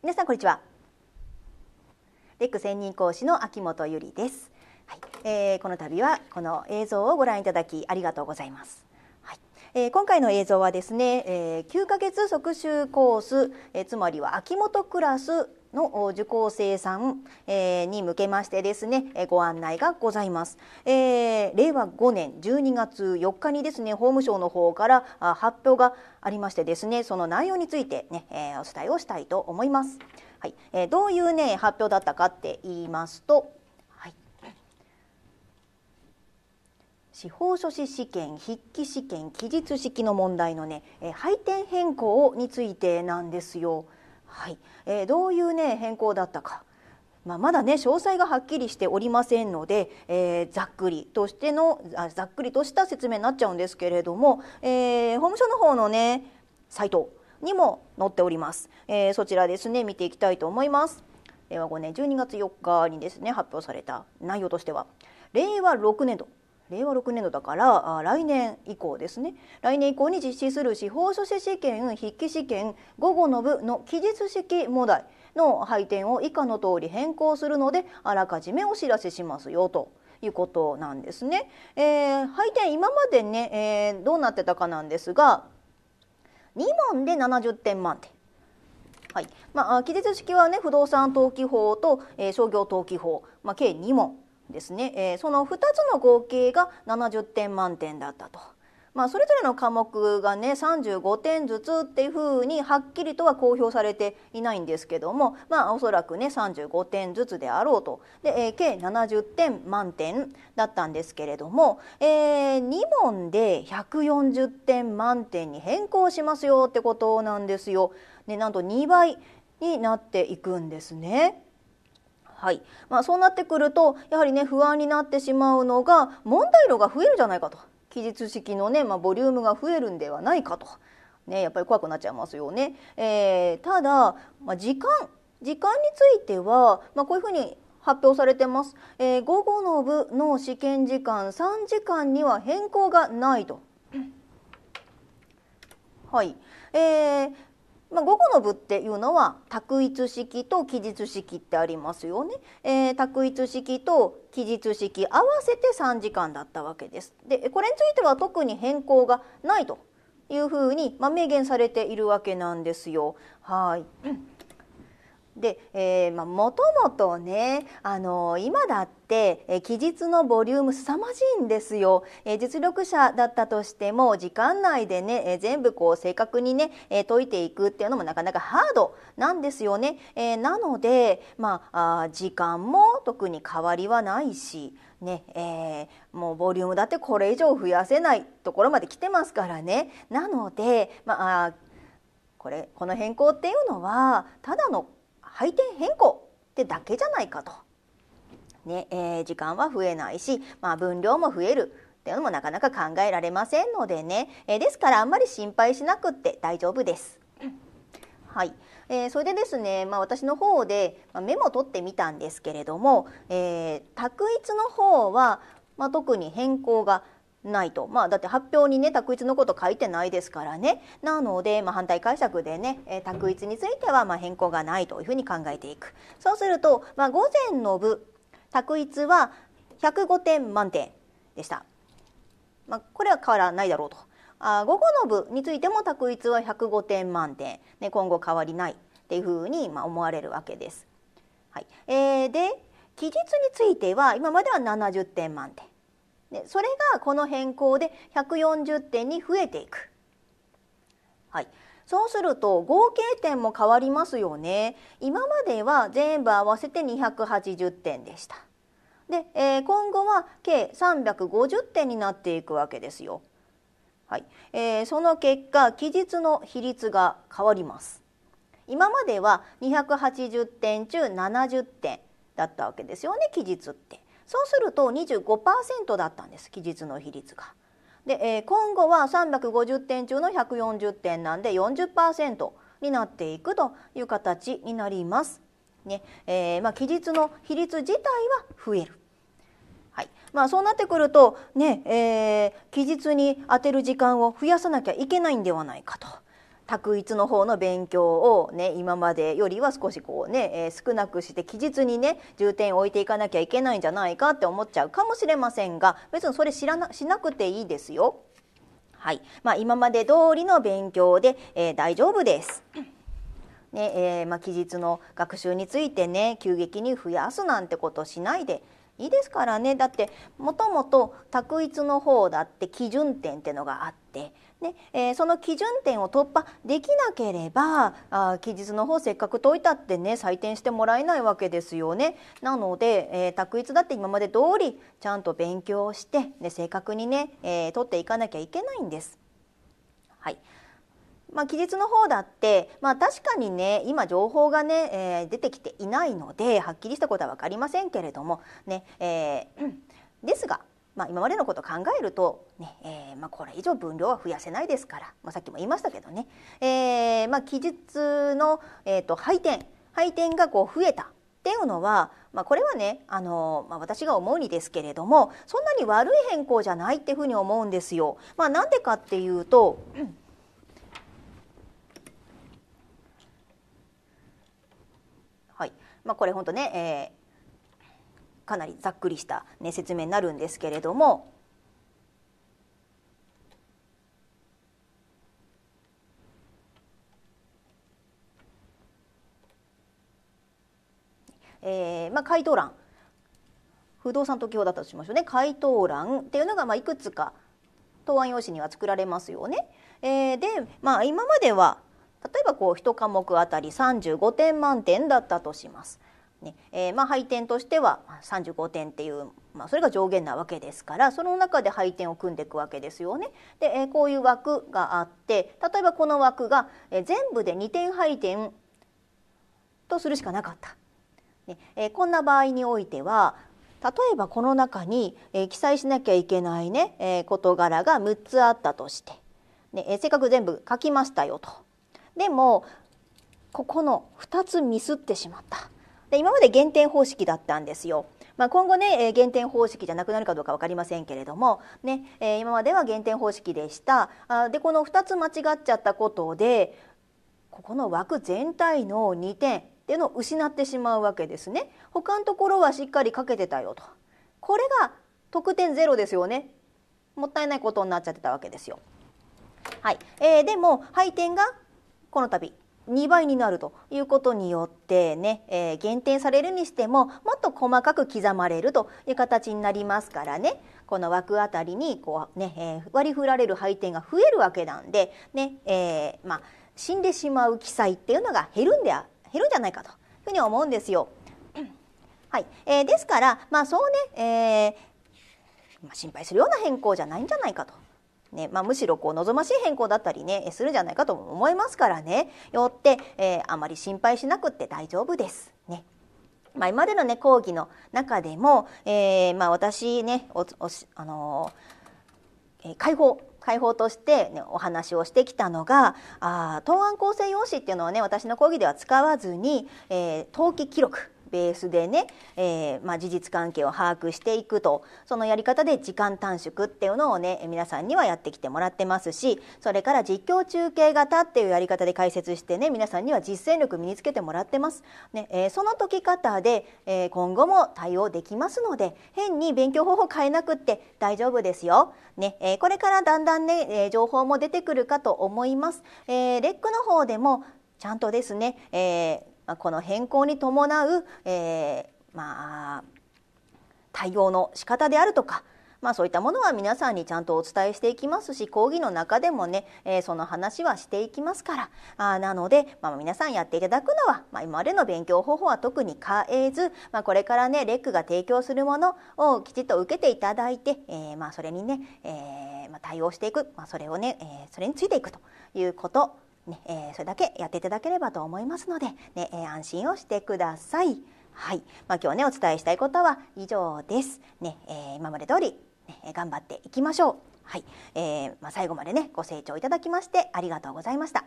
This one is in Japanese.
皆さんこんにちはレック専任講師の秋元由里です、はいえー、この度はこの映像をご覧いただきありがとうございます、はいえー、今回の映像はですね、えー、9ヶ月即習コース、えー、つまりは秋元クラスの受講生さんに向けましてですねご案内がございます、えー、令和5年12月4日にですね法務省の方から発表がありましてですねその内容についてね、えお伝えをしたいと思います、はいえどういうね発表だったかって言いますと司法書士試験筆記試験記述式の問題のね配点変更についてなんですよ。はい、えー、どういうね変更だったか。まあ、まだね詳細がはっきりしておりませんので、えー、ざっくりとしてのあざっくりとした説明になっちゃうんですけれども、えー、法務省の方のねサイトにも載っております、えー、そちらですね見ていきたいと思います令和5年12月4日にですね発表された内容としては令和6年度令和6年度だから来年以降ですね来年以降に実施する司法書士試験筆記試験午後の部の記述式問題の配点を以下の通り変更するのであらかじめお知らせしますよと。いうことなんですね、えー、配点今までね、えー、どうなってたかなんですが2問で70点満点はいまあ、記述式はね不動産登記法と、えー、商業登記法、まあ、計2問ですね、えー、その2つの合計が70点満点だったと。まあ、それぞれの科目がね35点ずつっていうふうにはっきりとは公表されていないんですけども、まあ、おそらくね35点ずつであろうとで、えー、計70点満点だったんですけれども、えー、2問で140点満点に変更しますよってことなんですよ。ね、なんと2倍になっていくんですね。はいまあ、そうなってくるとやはりね不安になってしまうのが問題量が増えるじゃないかと記述式のね、まあ、ボリュームが増えるんではないかと、ね、やっぱり怖くなっちゃいますよね。えー、ただ、まあ、時間時間については、まあ、こういうふうに発表されてます、えー、午後の部の試験時間3時間には変更がないと。はい、えー、まあ、午後の部っていうのは択一式と記述式ってありますよね、えー、一式と記述式合わせて3時間だったわけです。でこれについては特に変更がないというふうに、まあ、明言されているわけなんですよ。はいで、えまもともとね、あのー、今だって、えー、期日のボリューム凄まじいんですよ。えー、実力者だったとしても、時間内でね、えー、全部こう正確にね、えー、解いていくっていうのもなかなかハードなんですよね。えー、なので、まあ、あ時間も特に変わりはないし、ねえー、もうボリュームだってこれ以上増やせないところまで来てますからね。なので、まあ、これこの変更っていうのはただの配点変更ってだけじゃないかと。ねえー、時間は増えないし、まあ、分量も増えるっていうのもなかなか考えられませんのでね、えー、ですからあんまり心配しなくって大丈夫です。はい、えー、それでですね、まあ、私の方でメモを取ってみたんですけれども、えー、択一の方は、まあ、特に変更がないとまあだって発表にね択一のこと書いてないですからねなので、まあ、反対解釈でね、え択一についてはま変更がないというふうに考えていくそうすると、まあ、午前の部択一は105点満点でした、まあ、これは変わらないだろうとあ午後の部についても択一は105点満点、ね、今後変わりないっていうふうにま思われるわけです。はいえーで、で期日については今までは70点満点でそれがこの変更で140点に増えていく。はい、そうすると合計点も変わりますよね。今までは全部合わせて280点でした。で、えー、今後は計350点になっていくわけですよ。はい、えー、その結果期日の比率が変わります。今までは280点中70点だったわけですよね期日って。そうすると25%だったんです期日の比率が。で、えー、今後は350点中の140点なんで40%になっていくという形になります。ねえー、まあ、期日の比率自体は増える。はいまあ、そうなってくるとね、えー、期日に充てる時間を増やさなきゃいけないんではないかと。択一の方の勉強をね今までよりは少しこうね、えー、少なくして期日にね重点を置いていかなきゃいけないんじゃないかって思っちゃうかもしれませんが別にそれ知らなしなくていいですよ。はいまあ、今まで通りの勉強で、えー、大丈夫です。ねえー、まあ、期日の学習についてね急激に増やすなんてことしないでいいですからねだってもともと択一の方だって基準点ってのがあって。ねえー、その基準点を突破できなければあ期日の方せっかく解いたってね採点してもらえないわけですよね。なので、えー、択一だって今まで通りちゃんと勉強して、ね、正確にね、えー、取っていかなきゃいけないんです。はい、まあ、期日の方だって、まあ、確かにね今情報がね、えー、出てきていないのではっきりしたことは分かりませんけれどもね、えー、ですが、まあ、今までのことを考えるとね、えー、まあ、これ以上分量は増やせないですから、まあ、さっきも言いましたけどね、えーまあ、期日の、えーと、配点配点がこう増えたっていうのは、まあ、これはねあの、まあ、私が思うにですけれどもそんなに悪い変更じゃないっていうふうに思うんですよ。まあ、なんでかっていうと、うんまあ、これ本当ね、えー、かなりざっくりした、ね、説明になるんですけれども。えーまあ、回答欄不動産と基法だったとしましょうね回答欄っていうのが、まあ、いくつか答案用紙には作られますよね。えー、で、まあ、今までは例えばこう一科目あたり三十五点満点だったとします。ねえー、まあ、配点としては35点っていう、まあ、それが上限なわけですからその中で配点を組んでいくわけですよね。で、えー、こういう枠があって例えばこの枠が、えー、全部で2点配点とするしかなかった。ねえー、こんな場合においては例えばこの中に、えー、記載しなきゃいけないね、えー、事柄が6つあったとして、ねえー、せっかく全部書きましたよと。でもここの2つミスってしまったで今まで減点方式だったんですよ。まあ、今後ね、え減点方式じゃなくなるかどうか分かりませんけれども、ねえ今までは減点方式でしたあでこの2つ間違っちゃったことでここの枠全体の2点っていうのを失ってしまうわけですね。他のところはしっかりかけてたよと。これが得点ゼロですよね。もったいないことになっちゃってたわけですよ。はい、えー、でも配点がこの度2倍になるということによってね、えー、減点されるにしてももっと細かく刻まれるという形になりますからねこの枠あたりにこうね、えー、割り振られる配点が増えるわけなんでね、ねえー、まあ、死んでしまう記載っていうのが減るんで減るんじゃないかというふうに思うんですよ。はいえー、ですから、まあそうねえー、まあ、心配するような変更じゃないんじゃないかとねまあ、むしろこう望ましい変更だったりねするんじゃないかと思いますからねよって、えー、あまり心配しなくて大丈夫です。ねまあ、今までの、ね、講義の中でも、えーまあ、私ねおおし、あのー、解放解放として、ね、お話をしてきたのがあ答案構成用紙っていうのをね私の講義では使わずに、えー、登記記録ベースでね、えーまあ、事実関係を把握していくとそのやり方で時間短縮っていうのをね皆さんにはやってきてもらってますしそれから実況中継型っていうやり方で解説してね皆さんには実践力身につけてもらってます。ねえー、その解き方で、えー、今後も対応できますので変に勉強方法変えなくって大丈夫ですよ。ねえー、これからだんだんね、えー、情報も出てくるかと思います。えー、レックの方でもちゃんとですね、えーまあ、この変更に伴う、えー、まあ、対応の仕方であるとかまあ、そういったものは皆さんにちゃんとお伝えしていきますし講義の中でもね、えー、その話はしていきますからあなので、まあ、皆さんやっていただくのは、まあ、今までの勉強方法は特に変えず、まあ、これからねレックが提供するものをきちっと受けていただいて、えー、まあそれにね、えー、まあ対応していく、まあ、それをね、えー、それについていくということねえー、それだけやっていただければと思いますので、ねえー、安心をしてください。はいまあ、今日ねお伝えしたいことは以上です。ねえー、今まで通り、ね、頑張っていきましょう。はいえーまあ、最後までねご清聴いただきましてありがとうございました。